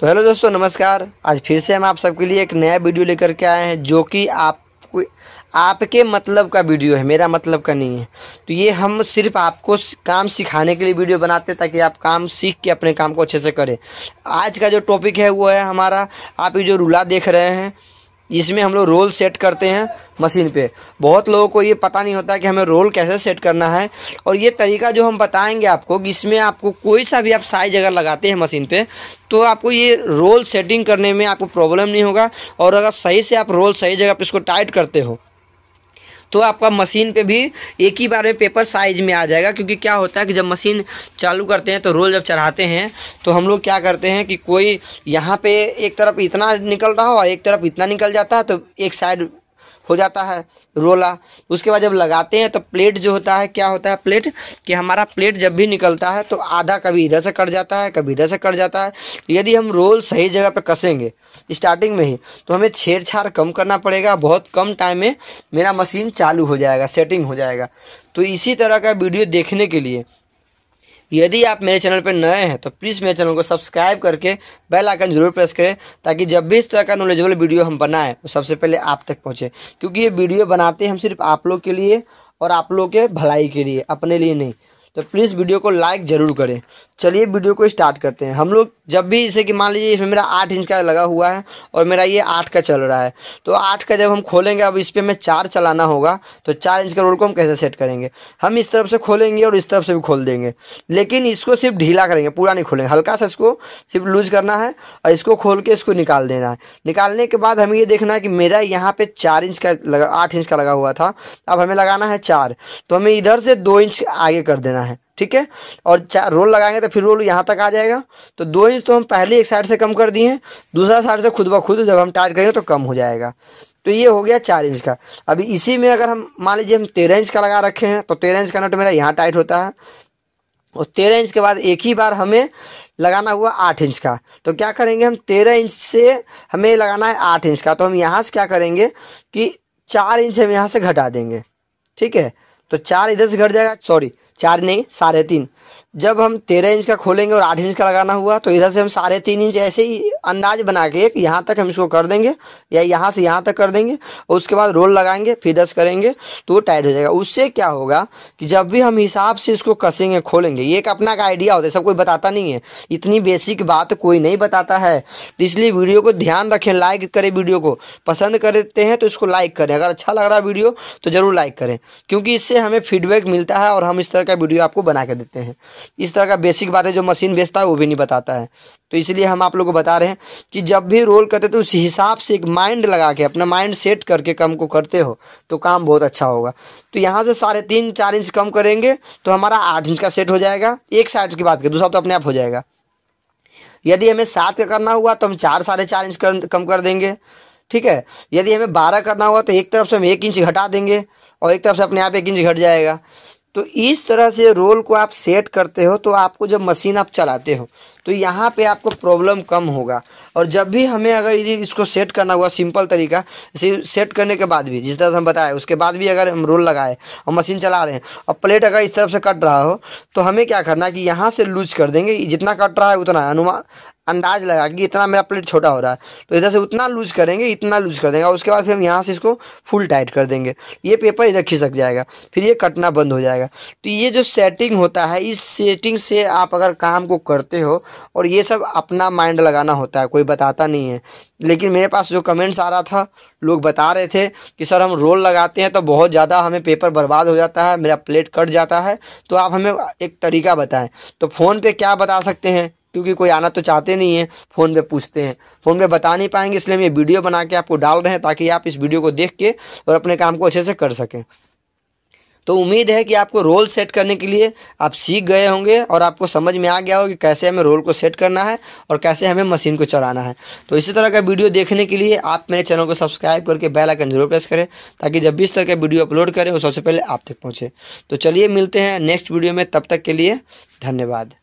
तो हेलो दोस्तों नमस्कार आज फिर से हम आप सबके लिए एक नया वीडियो लेकर के आए हैं जो कि आप आपके मतलब का वीडियो है मेरा मतलब का नहीं है तो ये हम सिर्फ आपको काम सिखाने के लिए वीडियो बनाते हैं ताकि आप काम सीख के अपने काम को अच्छे से करें आज का जो टॉपिक है वो है हमारा आप ये जो रूला देख रहे हैं जिसमें हम लोग रोल सेट करते हैं मशीन पे बहुत लोगों को ये पता नहीं होता कि हमें रोल कैसे सेट करना है और ये तरीका जो हम बताएंगे आपको इसमें आपको कोई सा भी आप साइज अगर लगाते हैं मशीन पे तो आपको ये रोल सेटिंग करने में आपको प्रॉब्लम नहीं होगा और अगर सही से आप रोल सही जगह पर इसको टाइट करते हो तो आपका मशीन पे भी एक ही बार में पेपर साइज में आ जाएगा क्योंकि क्या होता है कि जब मशीन चालू करते हैं तो रोल जब चढ़ाते हैं तो हम लोग क्या करते हैं कि कोई यहाँ पे एक तरफ इतना निकल रहा हो और एक तरफ इतना निकल जाता है तो एक साइड हो जाता है रोला उसके बाद जब लगाते हैं तो प्लेट जो होता है क्या होता है प्लेट कि हमारा प्लेट जब भी निकलता है तो आधा कभी इधर से कट जाता है कभी इधर से कट जाता है यदि हम रोल सही जगह पर कसेंगे स्टार्टिंग में ही तो हमें छेड़छाड़ कम करना पड़ेगा बहुत कम टाइम में मेरा मशीन चालू हो जाएगा सेटिंग हो जाएगा तो इसी तरह का वीडियो देखने के लिए यदि आप मेरे चैनल पर नए हैं तो प्लीज़ मेरे चैनल को सब्सक्राइब करके बेल आइकन जरूर प्रेस करें ताकि जब भी इस तरह का नॉलेजेबल वीडियो हम बनाएं तो सबसे पहले आप तक पहुंचे क्योंकि ये वीडियो बनाते हैं हम सिर्फ आप लोग के लिए और आप लोग के भलाई के लिए अपने लिए नहीं तो प्लीज़ वीडियो को लाइक ज़रूर करें चलिए वीडियो को स्टार्ट करते हैं हम लोग जब भी जैसे कि मान लीजिए इसमें मेरा आठ इंच का लगा हुआ है और मेरा ये आठ का चल रहा है तो आठ का जब हम खोलेंगे अब इस पर हमें चार चलाना होगा तो चार इंच का रोल को हम कैसे सेट करेंगे हम इस तरफ से खोलेंगे और इस तरफ से भी खोल देंगे लेकिन इसको सिर्फ ढीला करेंगे पूरा नहीं खोलेंगे हल्का सा इसको सिर्फ लूज करना है और इसको खोल के इसको निकाल देना है निकालने के बाद हमें ये देखना है कि मेरा यहाँ पर चार इंच का लगा आठ इंच का लगा हुआ था अब हमें लगाना है चार तो हमें इधर से दो इंच आगे कर देना है ठीक है और चार रोल लगाएंगे तो फिर रोल यहाँ तक आ जाएगा तो दो इंच तो हम पहले एक साइड से कम कर दिए हैं दूसरा साइड से खुद ब खुद जब हम टाइट करेंगे तो कम हो जाएगा तो ये हो गया चार इंच का अभी इसी में अगर हम मान लीजिए हम तेरह इंच का लगा रखे हैं तो तेरह इंच का नट मेरा यहाँ टाइट होता है और तेरह इंच के बाद एक ही बार हमें लगाना हुआ आठ इंच का तो क्या करेंगे हम तेरह इंच से हमें लगाना है आठ इंच का तो हम यहाँ से क्या करेंगे कि चार इंच हम यहाँ से घटा देंगे ठीक है तो चार इधर से घट जाएगा सॉरी चार नहीं साढ़े तीन जब हम तेरह इंच का खोलेंगे और आठ इंच का लगाना हुआ तो इधर से हम साढ़े तीन इंच ऐसे ही अंदाज बना के एक यहाँ तक हम इसको कर देंगे या यहाँ से यहाँ तक कर देंगे और उसके बाद रोल लगाएंगे फिर दस करेंगे तो वो टाइट हो जाएगा उससे क्या होगा कि जब भी हम हिसाब से इसको कसेंगे खोलेंगे ये एक अपना का आइडिया होता है सब कोई बताता नहीं है इतनी बेसिक बात कोई नहीं बताता है तो इसलिए वीडियो को ध्यान रखें लाइक करें वीडियो को पसंद करते हैं तो इसको लाइक करें अगर अच्छा लग रहा है वीडियो तो ज़रूर लाइक करें क्योंकि इससे हमें फीडबैक मिलता है और हम इस तरह का वीडियो आपको बना के देते हैं इस तरह का बेसिक बात है जो मशीन बेचता है वो भी नहीं बताता है तो इसलिए हम आप लोग को बता रहे हैं कि जब भी रोल करते तो उस हिसाब से एक माइंड लगा के अपना माइंड सेट करके काम को करते हो तो काम बहुत अच्छा होगा तो यहाँ से साढ़े तीन चार इंच कम करेंगे तो हमारा आठ इंच का सेट हो जाएगा एक साइड की बात करें दूसरा तो अपने आप हो जाएगा यदि हमें सात का करना हुआ तो हम चार साढ़े चार इंच कर, कम कर देंगे ठीक है यदि हमें बारह करना होगा तो एक तरफ से हम एक इंच घटा देंगे और एक तरफ से अपने आप एक इंच घट जाएगा तो इस तरह से रोल को आप सेट करते हो तो आपको जब मशीन आप चलाते हो तो यहाँ पे आपको प्रॉब्लम कम होगा और जब भी हमें अगर यदि इसको सेट करना हुआ सिंपल तरीका सेट करने के बाद भी जिस तरह से हम बताए उसके बाद भी अगर हम रोल लगाए और मशीन चला रहे हैं और प्लेट अगर इस तरफ से कट रहा हो तो हमें क्या करना है कि यहाँ से लूज कर देंगे जितना कट रहा है उतना अनुमान अंदाज लगा कि इतना मेरा प्लेट छोटा हो रहा है तो इधर से उतना लूज करेंगे इतना लूज कर देंगे और उसके बाद फिर हम यहाँ से इसको फुल टाइट कर देंगे ये पेपर इधर खिसक जाएगा फिर ये कटना बंद हो जाएगा तो ये जो सेटिंग होता है इस सेटिंग से आप अगर काम को करते हो और ये सब अपना माइंड लगाना होता है कोई बताता नहीं है लेकिन मेरे पास जो कमेंट्स आ रहा था लोग बता रहे थे कि सर हम रोल लगाते हैं तो बहुत ज़्यादा हमें पेपर बर्बाद हो जाता है मेरा प्लेट कट जाता है तो आप हमें एक तरीका बताएं तो फ़ोन पे क्या बता सकते हैं क्योंकि कोई आना तो चाहते नहीं है फ़ोन पे पूछते हैं फ़ोन पे बता नहीं पाएंगे इसलिए हम ये वीडियो बना के आपको डाल रहे हैं ताकि आप इस वीडियो को देख के और अपने काम को अच्छे से कर सकें तो उम्मीद है कि आपको रोल सेट करने के लिए आप सीख गए होंगे और आपको समझ में आ गया होगा कि कैसे हमें रोल को सेट करना है और कैसे हमें मशीन को चलाना है तो इसी तरह का वीडियो देखने के लिए आप मेरे चैनल को सब्सक्राइब करके बेल आइकन जरूर प्रेस करें ताकि जब भी इस तरह का वीडियो अपलोड करें वो सबसे पहले आप तक पहुँचे तो चलिए मिलते हैं नेक्स्ट वीडियो में तब तक के लिए धन्यवाद